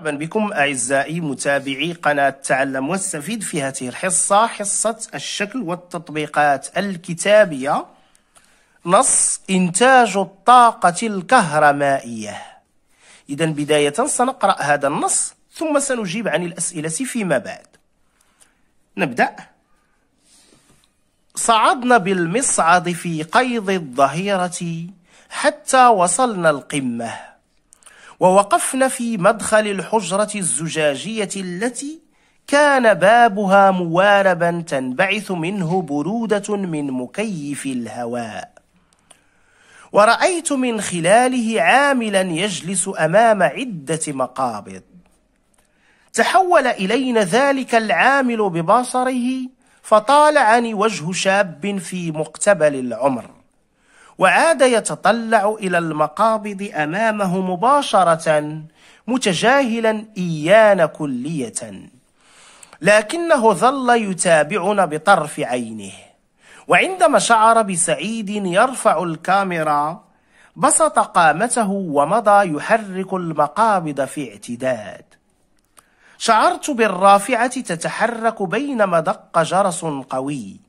مرحبا بكم أعزائي متابعي قناة تعلم واستفيد في هذه الحصة حصة الشكل والتطبيقات الكتابية نص إنتاج الطاقة الكهرمائية إذا بداية سنقرأ هذا النص ثم سنجيب عن الأسئلة فيما بعد نبدأ صعدنا بالمصعد في قيض الظهيرة حتى وصلنا القمة ووقفن في مدخل الحجرة الزجاجية التي كان بابها مواربا تنبعث منه برودة من مكيف الهواء ورأيت من خلاله عاملا يجلس أمام عدة مقابض تحول إلينا ذلك العامل ببصره فطالعني وجه شاب في مقتبل العمر وعاد يتطلع إلى المقابض أمامه مباشرة متجاهلا ايان كلية لكنه ظل يتابعنا بطرف عينه وعندما شعر بسعيد يرفع الكاميرا بسط قامته ومضى يحرك المقابض في اعتداد شعرت بالرافعة تتحرك بينما دق جرس قوي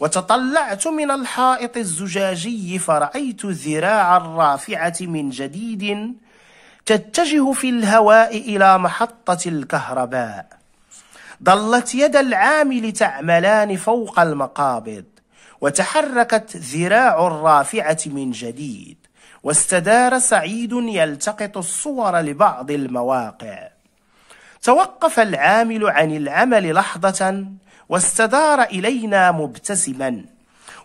وتطلعت من الحائط الزجاجي فرأيت الذراع الرافعة من جديد تتجه في الهواء إلى محطة الكهرباء ظلت يد العامل تعملان فوق المقابض وتحركت ذراع الرافعة من جديد واستدار سعيد يلتقط الصور لبعض المواقع توقف العامل عن العمل لحظة واستدار الينا مبتسما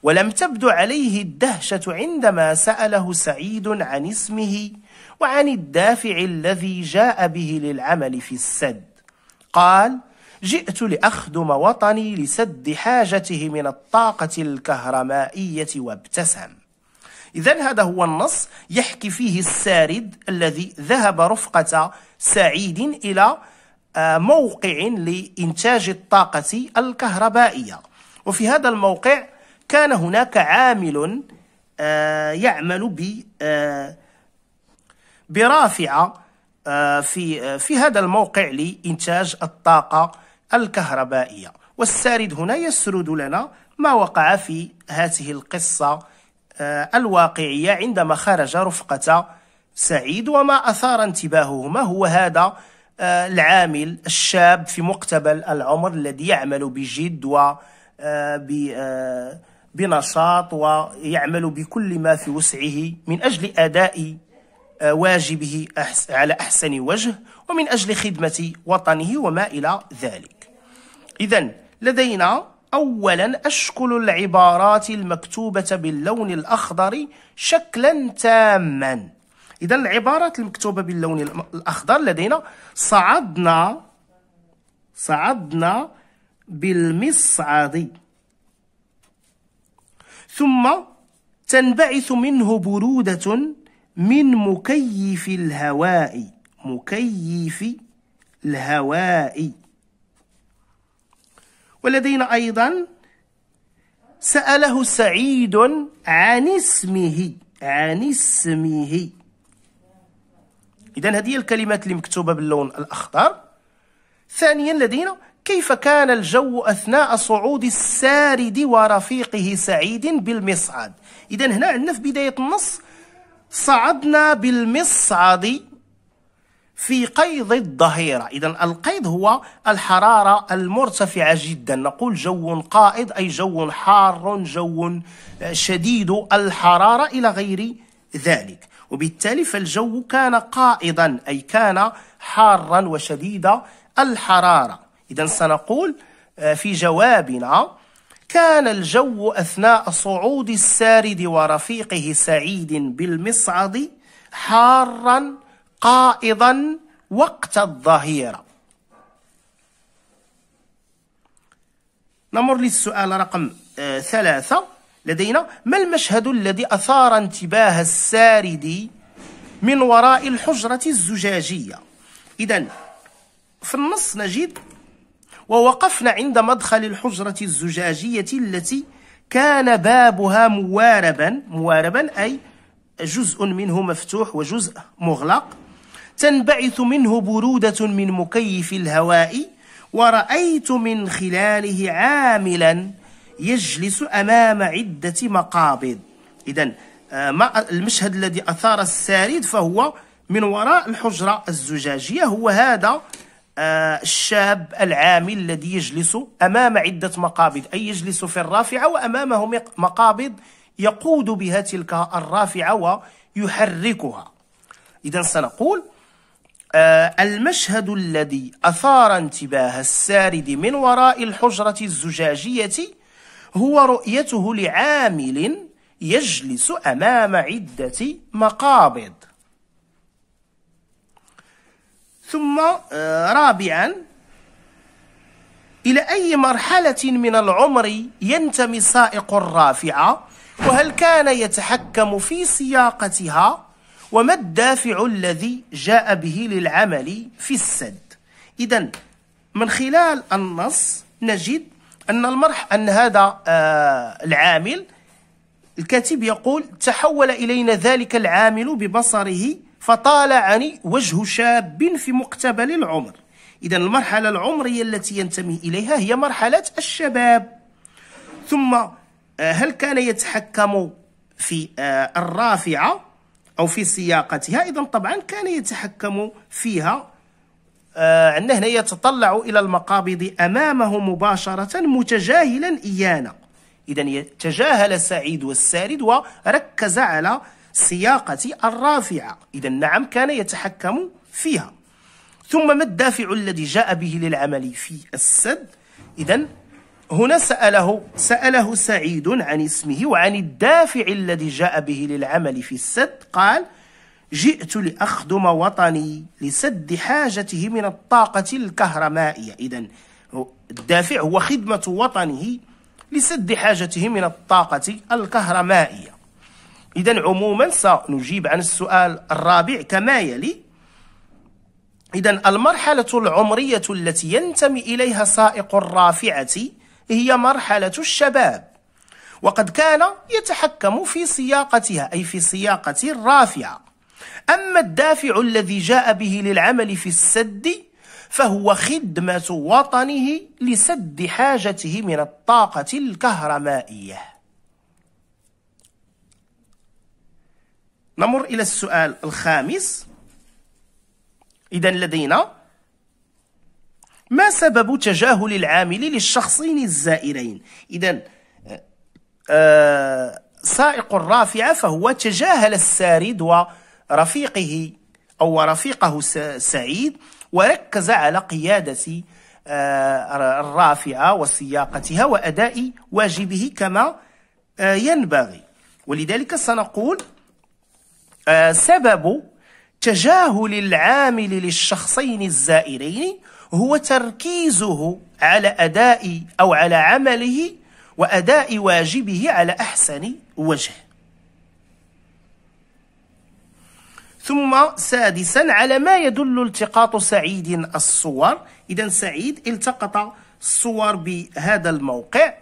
ولم تبدو عليه الدهشه عندما ساله سعيد عن اسمه وعن الدافع الذي جاء به للعمل في السد قال جئت لاخدم وطني لسد حاجته من الطاقه الكهرمائيه وابتسم إذا هذا هو النص يحكي فيه السارد الذي ذهب رفقة سعيد إلى آه، موقع لإنتاج الطاقة الكهربائية وفي هذا الموقع كان هناك عامل آه، يعمل آه، برافعة في في هذا الموقع لإنتاج الطاقة الكهربائية والسارد هنا يسرد لنا ما وقع في هذه القصة الواقعية عندما خرج رفقة سعيد وما أثار انتباههما هو هذا آه، العامل الشاب في مقتبل العمر الذي يعمل بجد و آه، آه، بنشاط ويعمل بكل ما في وسعه من أجل أداء واجبه على أحسن وجه ومن أجل خدمة وطنه وما إلى ذلك إذا لدينا أولا أشكل العبارات المكتوبة باللون الأخضر شكلا تاما اذا العبارات المكتوبه باللون الاخضر لدينا صعدنا صعدنا بالمصعد ثم تنبعث منه بروده من مكيف الهواء مكيف الهواء ولدينا ايضا ساله سعيد عن اسمه عن اسمه اذا هذه الكلمات اللي مكتوبه باللون الاخضر ثانيا لدينا كيف كان الجو اثناء صعود السارد ورفيقه سعيد بالمصعد اذا هنا عندنا في بدايه النص صعدنا بالمصعد في قيض الظهيرة إذا القيض هو الحرارة المرتفعة جدا نقول جو قائد أي جو حار جو شديد الحرارة إلى غير ذلك وبالتالي فالجو كان قائضا أي كان حارا وشديد الحرارة إذا سنقول آه، في جوابنا كان الجو أثناء صعود السارد ورفيقه سعيد بالمصعد حارا قائضا وقت الظهيرة نمر للسؤال رقم آه، ثلاثة لدينا ما المشهد الذي أثار انتباه الساردي من وراء الحجرة الزجاجية إذا في النص نجد ووقفنا عند مدخل الحجرة الزجاجية التي كان بابها مواربا مواربا أي جزء منه مفتوح وجزء مغلق تنبعث منه برودة من مكيف الهواء ورأيت من خلاله عاملا يجلس أمام عدة مقابض إذا آه، المشهد الذي أثار السارد فهو من وراء الحجرة الزجاجية هو هذا آه، الشاب العامل الذي يجلس أمام عدة مقابض أي يجلس في الرافعة وأمامه مقابض يقود بها تلك الرافعة ويحركها إذا سنقول آه، المشهد الذي أثار انتباه السارد من وراء الحجرة الزجاجية هو رؤيته لعامل يجلس أمام عدة مقابض ثم آه، رابعا إلى أي مرحلة من العمر ينتمي سائق الرافعة وهل كان يتحكم في سياقتها وما الدافع الذي جاء به للعمل في السد إذا من خلال النص نجد أن المرح أن هذا آه، العامل الكاتب يقول تحول إلينا ذلك العامل ببصره فطالعني وجه شاب في مقتبل العمر إذا المرحلة العمرية التي ينتمي إليها هي مرحلة الشباب ثم آه، هل كان يتحكم في آه، الرافعة أو في سياقتها إذا طبعا كان يتحكم فيها آه عندنا هنا يتطلع الى المقابض امامه مباشره متجاهلا ايانا اذا تجاهل السعيد والسارد وركز على سياقه الرافعه اذا نعم كان يتحكم فيها ثم ما الدافع الذي جاء به للعمل في السد اذا هنا سأله سأله سعيد عن اسمه وعن الدافع الذي جاء به للعمل في السد قال جئت لأخدم وطني لسد حاجته من الطاقة الكهرمائية إذا الدافع هو خدمة وطنه لسد حاجته من الطاقة الكهرمائية إذا عموما سنجيب عن السؤال الرابع كما يلي إذا المرحلة العمرية التي ينتمي إليها سائق الرافعة هي مرحلة الشباب وقد كان يتحكم في سياقتها أي في سياقة الرافعة أما الدافع الذي جاء به للعمل في السد فهو خدمة وطنه لسد حاجته من الطاقة الكهرمائية نمر إلى السؤال الخامس إذا لدينا ما سبب تجاهل العامل للشخصين الزائرين إذا آه،, آه سائق الرافعة فهو تجاهل السارد و رفيقه أو رفيقه سعيد وركز على قيادة آه، الرافعة وسياقتها وأداء واجبه كما آه، ينبغي ولذلك سنقول آه، سبب تجاهل العامل للشخصين الزائرين هو تركيزه على أداء أو على عمله وأداء واجبه على أحسن وجه ثم سادسا على ما يدل التقاط سعيد الصور إذا سعيد التقط الصور بهذا الموقع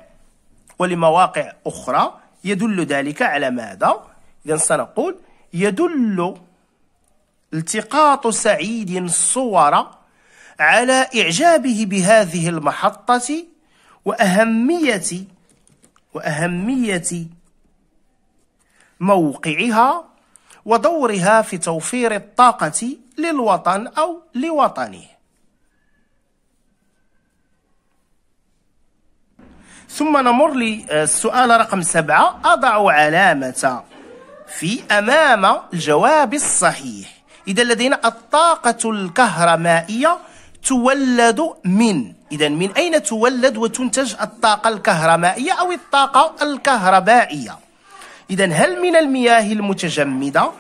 ولمواقع أخرى يدل ذلك على ماذا؟ إذا سنقول يدل التقاط سعيد الصور على إعجابه بهذه المحطة وأهمية وأهمية موقعها ودورها في توفير الطاقة للوطن أو لوطنه ثم نمر للسؤال آه، رقم سبعة أضع علامة في أمام الجواب الصحيح إذا لدينا الطاقة الكهرمائية تولد من إذا من أين تولد وتنتج الطاقة الكهرمائية أو الطاقة الكهربائية إذا هل من المياه المتجمدة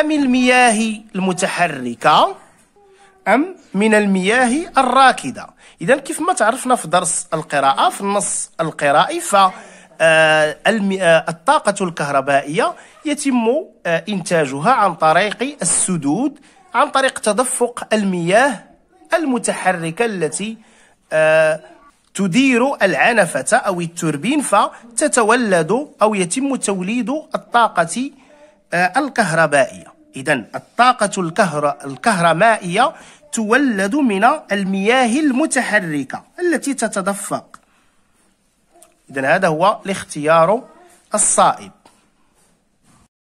أم المياه المتحركة أم من المياه الراكدة إذا كيف ما تعرفنا في درس القراءة في النص القرائي ف آه، آه، الطاقة الكهربائية يتم آه، إنتاجها عن طريق السدود عن طريق تدفق المياه المتحركة التي تدير العنفة أو التوربين فتتولد أو يتم توليد الطاقة آه، الكهربائية إذا الطاقة الكهر... الكهرمائية تولد من المياه المتحركة التي تتدفق إذا هذا هو الاختيار الصائب